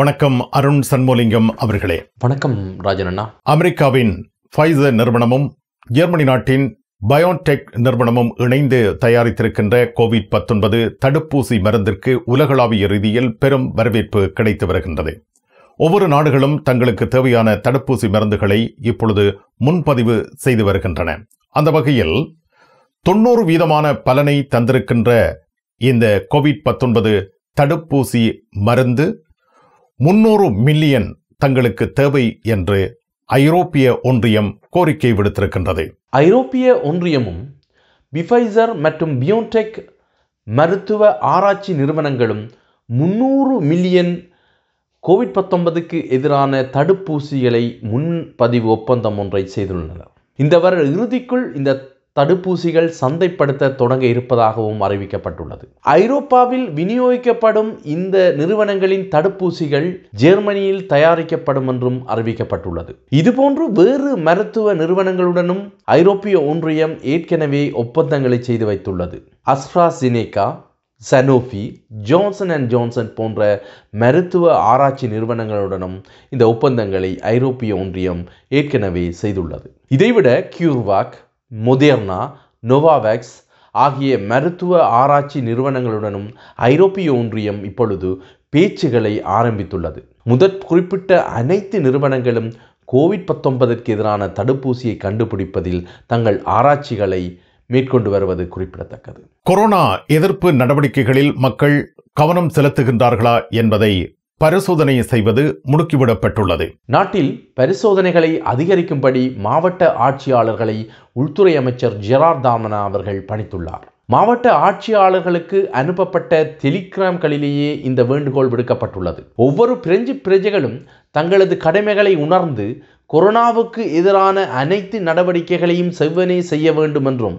வணக்கம் அருண் சண்முலிங்கம் அவர்களே வணக்கம் ராஜன் அமெரிக்காவின் ஃபைசர் நிறுவனமும் ஜெர்மனி நாட்டின் பயோடெக் நிறுவனமும் இணைந்து தயாரித்திருக்கின்ற கோவிட் பத்தொன்பது தடுப்பூசி மருந்திற்கு உலகளாவிய ரீதியில் பெரும் வரவேற்பு கிடைத்து வருகின்றது ஒவ்வொரு நாடுகளும் தங்களுக்கு தேவையான தடுப்பூசி மருந்துகளை இப்பொழுது முன்பதிவு செய்து வருகின்றன அந்த வகையில் தொண்ணூறு வீதமான பலனை தந்திருக்கின்ற இந்த கோவிட் பத்தொன்பது தடுப்பூசி மருந்து முன்னூறு மில்லியன் தங்களுக்கு தேவை என்று ஐரோப்பிய ஒன்றியம் கோரிக்கை விடுத்திருக்கின்றது ஐரோப்பிய ஒன்றியமும் பிஃபைசர் மற்றும் பியோன்டெக் மருத்துவ ஆராய்ச்சி நிறுவனங்களும் முன்னூறு மில்லியன் கோவிட் பத்தொன்பதுக்கு எதிரான தடுப்பூசிகளை முன்பதிவு ஒப்பந்தம் ஒன்றை செய்துள்ளனர் இந்த வருட இறுதிக்குள் இந்த தடுப்பூசிகள் சந்தைப்படுத்த தொடங்க இருப்பதாகவும் அறிவிக்கப்பட்டுள்ளது ஐரோப்பாவில் விநியோகிக்கப்படும் இந்த நிறுவனங்களின் தடுப்பூசிகள் ஜெர்மனியில் தயாரிக்கப்படும் என்றும் அறிவிக்கப்பட்டுள்ளது இதுபோன்று வேறு மருத்துவ நிறுவனங்களுடனும் ஐரோப்பிய ஒன்றியம் ஏற்கனவே ஒப்பந்தங்களை செய்து வைத்துள்ளது AstraZeneca Sanofi Johnson and Johnson போன்ற மருத்துவ ஆராய்ச்சி நிறுவனங்களுடனும் இந்த ஒப்பந்தங்களை ஐரோப்பிய ஒன்றியம் ஏற்கனவே செய்துள்ளது இதைவிட கியூர்வாக் மொதேர்னா நோவாவேக்ஸ் ஆகிய மருத்துவ ஆராய்ச்சி நிறுவனங்களுடனும் ஐரோப்பிய ஒன்றியம் இப்பொழுது பேச்சுகளை ஆரம்பித்துள்ளது முதற் குறிப்பிட்ட அனைத்து நிறுவனங்களும் கோவிட் பத்தொன்பதற்கு எதிரான தடுப்பூசியை கண்டுபிடிப்பதில் தங்கள் ஆராய்ச்சிகளை மேற்கொண்டு வருவது குறிப்பிடத்தக்கது கொரோனா எதிர்ப்பு நடவடிக்கைகளில் மக்கள் கவனம் செலுத்துகின்றார்களா என்பதை பரிசோதனை செய்வது முடுக்கிவிடப்பட்டுள்ளது நாட்டில் பரிசோதனைகளை அதிகரிக்கும்படி மாவட்ட ஆட்சியாளர்களை உள்துறை அமைச்சர் ஜெரார் தாமனா அவர்கள் பணித்துள்ளார் மாவட்ட ஆட்சியாளர்களுக்கு அனுப்பப்பட்ட டெலிகிராம்களிலேயே இந்த வேண்டுகோள் விடுக்கப்பட்டுள்ளது ஒவ்வொரு பிரெஞ்சு பிரஜைகளும் தங்களது கடமைகளை உணர்ந்து கொரோனாவுக்கு எதிரான அனைத்து நடவடிக்கைகளையும் செவ்வனே செய்ய வேண்டும் என்றும்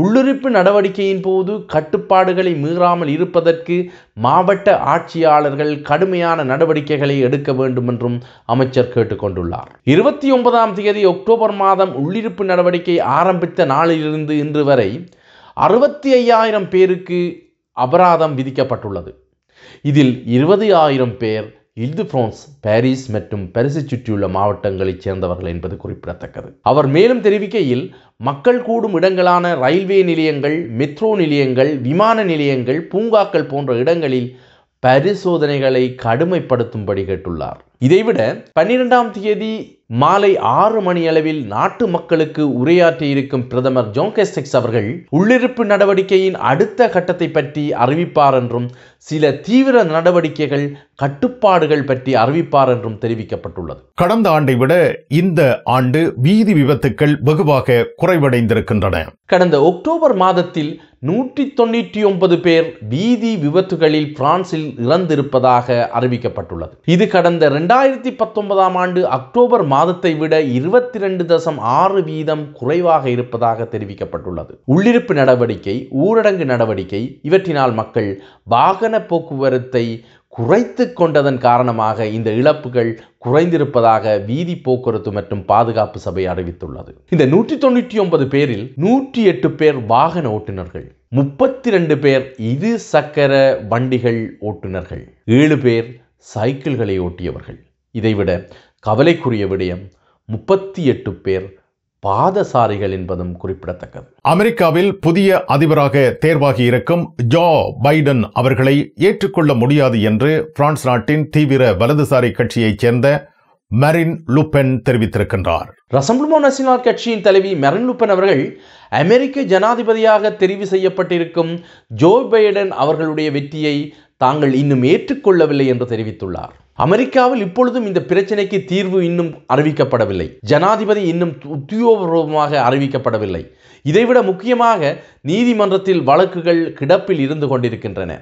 உள்ளுறுப்பு நடவடிக்கையின் போது கட்டுப்பாடுகளை மீறாமல் இருப்பதற்கு மாவட்ட ஆட்சியாளர்கள் கடுமையான நடவடிக்கைகளை எடுக்க வேண்டும் என்றும் அமைச்சர் கேட்டுக்கொண்டுள்ளார் இருபத்தி ஒன்பதாம் தேதி அக்டோபர் மாதம் உள்ளிருப்பு நடவடிக்கை ஆரம்பித்த நாளிலிருந்து இன்று வரை அறுபத்தி ஐயாயிரம் பேருக்கு அபராதம் விதிக்கப்பட்டுள்ளது இதில் இருபது ஆயிரம் பேர் இல்து பிரான்ஸ் பாரிஸ் மற்றும் பரிசை சுற்றியுள்ள மாவட்டங்களைச் சேர்ந்தவர்கள் என்பது குறிப்பிடத்தக்கது அவர் மேலும் தெரிவிக்கையில் மக்கள் கூடும் இடங்களான ரயில்வே நிலையங்கள் மெட்ரோ நிலையங்கள் விமான நிலையங்கள் பூங்காக்கள் போன்ற இடங்களில் பரிசோதனைகளை கடுமைப்படுத்தும்படி கேட்டுள்ளார் இதைவிட பன்னிரெண்டாம் தேதி மாலை ஆறு மணி அளவில் நாட்டு மக்களுக்கு உரையாற்றியிருக்கும் பிரதமர் ஜோங்கெஸ்டெக்ஸ் அவர்கள் உள்ளிருப்பு நடவடிக்கையின் அடுத்த கட்டத்தை பற்றி அறிவிப்பார் என்றும் சில தீவிர நடவடிக்கைகள் கட்டுப்பாடுகள் பற்றி அறிவிப்பார் என்றும் தெரிவிக்கப்பட்டுள்ளது கடந்த ஆண்டை விட இந்த ஆண்டு வீதி விபத்துக்கள் வெகுவாக குறைவடைந்திருக்கின்றன கடந்த அக்டோபர் மாதத்தில் நூற்றி தொண்ணூற்றி ஒன்பது பேர் வீதி விபத்துகளில் பிரான்சில் இறந்திருப்பதாக அறிவிக்கப்பட்டுள்ளது இது கடந்த இரண்டாயிரத்தி பத்தொன்பதாம் ஆண்டு அக்டோபர் மாதத்தை விட இருபத்தி ரெண்டு தசம் ஆறு வீதம் குறைவாக இருப்பதாக தெரிவிக்கப்பட்டுள்ளது உள்ளிருப்பு நடவடிக்கை ஊரடங்கு நடவடிக்கை இவற்றினால் மக்கள் வாகன போக்குவரத்தை குறைத்து கொண்டதன் காரணமாக இந்த இழப்புகள் குறைந்திருப்பதாக வீதி போக்குவரத்து மற்றும் பாதுகாப்பு சபை அறிவித்துள்ளது இந்த நூற்றி தொண்ணூற்றி ஒன்பது பேரில் நூற்றி எட்டு பேர் வாகன ஓட்டுநர்கள் முப்பத்தி ரெண்டு பேர் இரு சக்கர வண்டிகள் ஓட்டுநர்கள் ஏழு பேர் சைக்கிள்களை ஓட்டியவர்கள் இதைவிட கவலைக்குரிய விடயம் முப்பத்தி எட்டு பேர் பாதசாரிகள் என்பதும் குறிப்பிடத்தக்கது அமெரிக்காவில் புதிய அதிபராக தேர்வாகி இருக்கும் ஜோ பைடன் அவர்களை ஏற்றுக்கொள்ள முடியாது என்று பிரான்ஸ் நாட்டின் தீவிர வலதுசாரி கட்சியைச் சேர்ந்த மெரின் லுப்பென் தெரிவித்திருக்கின்றார் ரசம்புமோ நசினார் கட்சியின் தலைவி மெரின் லுப்பென் அவர்கள் அமெரிக்க ஜனாதிபதியாக தெரிவு செய்யப்பட்டிருக்கும் ஜோ பைடன் அவர்களுடைய வெற்றியை தாங்கள் இன்னும் ஏற்றுக்கொள்ளவில்லை என்று தெரிவித்துள்ளார் அமெரிக்காவில் இப்பொழுதும் இந்த பிரச்சனைக்கு தீர்வு இன்னும் அறிவிக்கப்படவில்லை ஜனாதிபதி இன்னும் உத்தியோகபூர்வமாக அறிவிக்கப்படவில்லை இதைவிட முக்கியமாக நீதிமன்றத்தில் வழக்குகள் கிடப்பில் இருந்து கொண்டிருக்கின்றன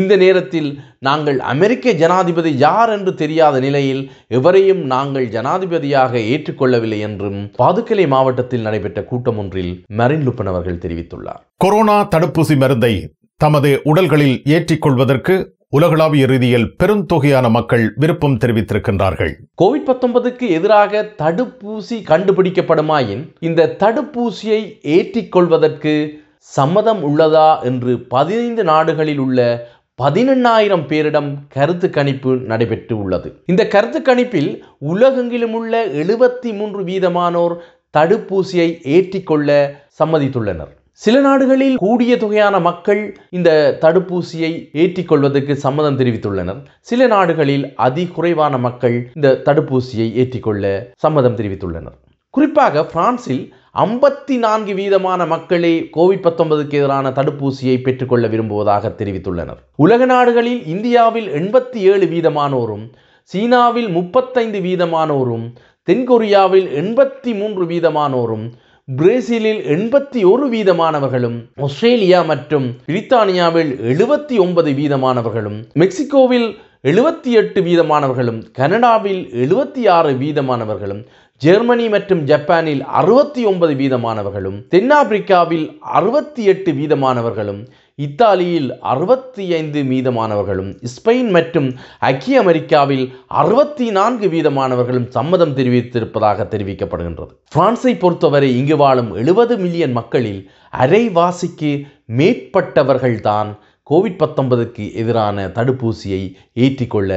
இந்த நேரத்தில் நாங்கள் அமெரிக்க ஜனாதிபதி யார் என்று தெரியாத நிலையில் எவரையும் நாங்கள் ஜனாதிபதியாக ஏற்றுக்கொள்ளவில்லை என்றும் பாதுக்கலை மாவட்டத்தில் நடைபெற்ற கூட்டம் ஒன்றில் மரின் லுப்பன் அவர்கள் தெரிவித்துள்ளார் கொரோனா தடுப்பூசி மருந்தை தமது உடல்களில் ஏற்றிக்கொள்வதற்கு உலகளாவிய ரீதியில் பெருந்தொகையான மக்கள் விருப்பம் தெரிவித்திருக்கின்றார்கள் கோவிட் பத்தொன்பதுக்கு எதிராக தடுப்பூசி கண்டுபிடிக்கப்படுமாயின் இந்த தடுப்பூசியை ஏற்றிக்கொள்வதற்கு சம்மதம் உள்ளதா என்று பதினைந்து நாடுகளில் உள்ள பதினெண்ணாயிரம் பேரிடம் கருத்து கணிப்பு நடைபெற்று உள்ளது இந்த கருத்து கணிப்பில் உலகெங்கிலும் உள்ள எழுபத்தி மூன்று வீதமானோர் தடுப்பூசியை ஏற்றிக்கொள்ள சம்மதித்துள்ளனர் சில நாடுகளில் கூடிய தொகையான மக்கள் இந்த தடுப்பூசியை ஏற்றிக்கொள்வதற்கு சம்மதம் தெரிவித்துள்ளனர் சில நாடுகளில் அதி குறைவான மக்கள் இந்த தடுப்பூசியை ஏற்றிக்கொள்ள சம்மதம் தெரிவித்துள்ளனர் குறிப்பாக பிரான்சில் ஐம்பத்தி நான்கு வீதமான மக்களே கோவிட் பத்தொன்பதுக்கு எதிரான தடுப்பூசியை பெற்றுக்கொள்ள விரும்புவதாக தெரிவித்துள்ளனர் உலக நாடுகளில் இந்தியாவில் எண்பத்தி ஏழு வீதமானோரும் சீனாவில் முப்பத்தைந்து வீதமானோரும் தென்கொரியாவில் எண்பத்தி மூன்று வீதமானோரும் பிரேசிலில் எண்பத்தி ஒரு வீதமானவர்களும் ஆஸ்திரேலியா மற்றும் பிரித்தானியாவில் எழுபத்தி ஒன்பது வீதமானவர்களும் மெக்சிகோவில் எழுபத்தி எட்டு வீதமானவர்களும் கனடாவில் எழுபத்தி ஆறு வீதமானவர்களும் ஜெர்மனி மற்றும் ஜப்பானில் அறுபத்தி ஒன்பது வீதமானவர்களும் தென்னாப்பிரிக்காவில் அறுபத்தி எட்டு வீதமானவர்களும் இத்தாலியில் அறுபத்தி ஐந்து மீதமானவர்களும் ஸ்பெயின் மற்றும் ஐக்கிய அமெரிக்காவில் அறுபத்தி நான்கு வீதமானவர்களும் சம்மதம் தெரிவித்திருப்பதாக தெரிவிக்கப்படுகின்றது பிரான்ஸை பொறுத்தவரை இங்கு வாழும் எழுபது மில்லியன் மக்களில் அரைவாசிக்கு மேற்பட்டவர்கள்தான் கோவிட் பத்தொன்பதுக்கு எதிரான தடுப்பூசியை ஏற்றிக்கொள்ள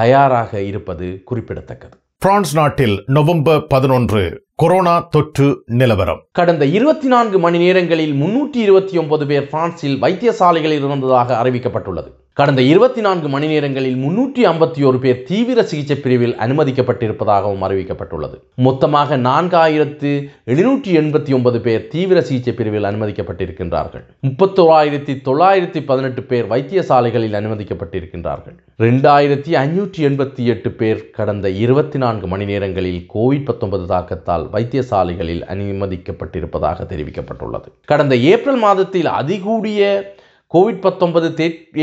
தயாராக இருப்பது குறிப்பிடத்தக்கது பிரான்ஸ் நாட்டில் நவம்பர் பதினொன்று கொரோனா தொற்று நிலவரம் கடந்த இருபத்தி நான்கு மணி நேரங்களில் முன்னூற்றி இருபத்தி ஒன்பது பேர் பிரான்சில் வைத்தியசாலைகளில் இருந்ததாக அறிவிக்கப்பட்டுள்ளது கடந்த இருபத்தி நான்கு மணி நேரங்களில் முன்னூற்றி ஐம்பத்தி ஒரு பேர் தீவிர சிகிச்சை பிரிவில் அனுமதிக்கப்பட்டிருப்பதாகவும் அறிவிக்கப்பட்டுள்ளது மொத்தமாக நான்காயிரத்து எழுநூற்றி எண்பத்தி ஒன்பது பேர் தீவிர சிகிச்சை பிரிவில் அனுமதிக்கப்பட்டிருக்கின்றார்கள் முப்பத்தோராயிரத்தி தொள்ளாயிரத்தி பதினெட்டு பேர் வைத்தியசாலைகளில் அனுமதிக்கப்பட்டிருக்கின்றார்கள் ரெண்டாயிரத்தி ஐநூற்றி எண்பத்தி எட்டு பேர் கடந்த இருபத்தி நான்கு மணி நேரங்களில் கோவிட் பத்தொன்பது தாக்கத்தால் வைத்தியசாலைகளில் அனுமதிக்கப்பட்டிருப்பதாக தெரிவிக்கப்பட்டுள்ளது கடந்த ஏப்ரல் மாதத்தில் அதிகூடிய கோவிட் பத்தொன்பது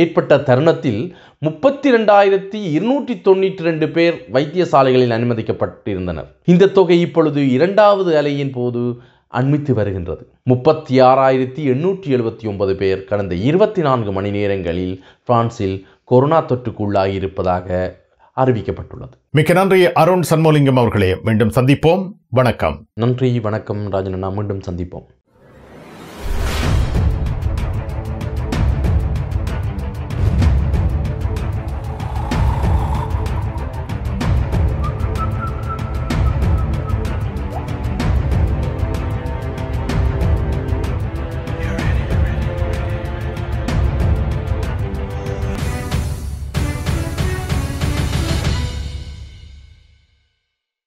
ஏற்பட்ட தருணத்தில் முப்பத்தி ரெண்டாயிரத்தி இருநூற்றி தொண்ணூற்றி ரெண்டு பேர் வைத்தியசாலைகளில் அனுமதிக்கப்பட்டிருந்தனர் இந்த தொகை இப்பொழுது இரண்டாவது அலையின் போது அண்மித்து வருகின்றது முப்பத்தி ஆறாயிரத்தி எண்ணூற்றி எழுபத்தி ஒன்பது பேர் கடந்த இருபத்தி நான்கு மணி நேரங்களில் பிரான்சில் கொரோனா தொற்றுக்குள்ளாகியிருப்பதாக அறிவிக்கப்பட்டுள்ளது மிக்க நன்றி அருண் சண்முலிங்கம் அவர்களே மீண்டும் சந்திப்போம் வணக்கம் நன்றி வணக்கம் ராஜன் மீண்டும் சந்திப்போம்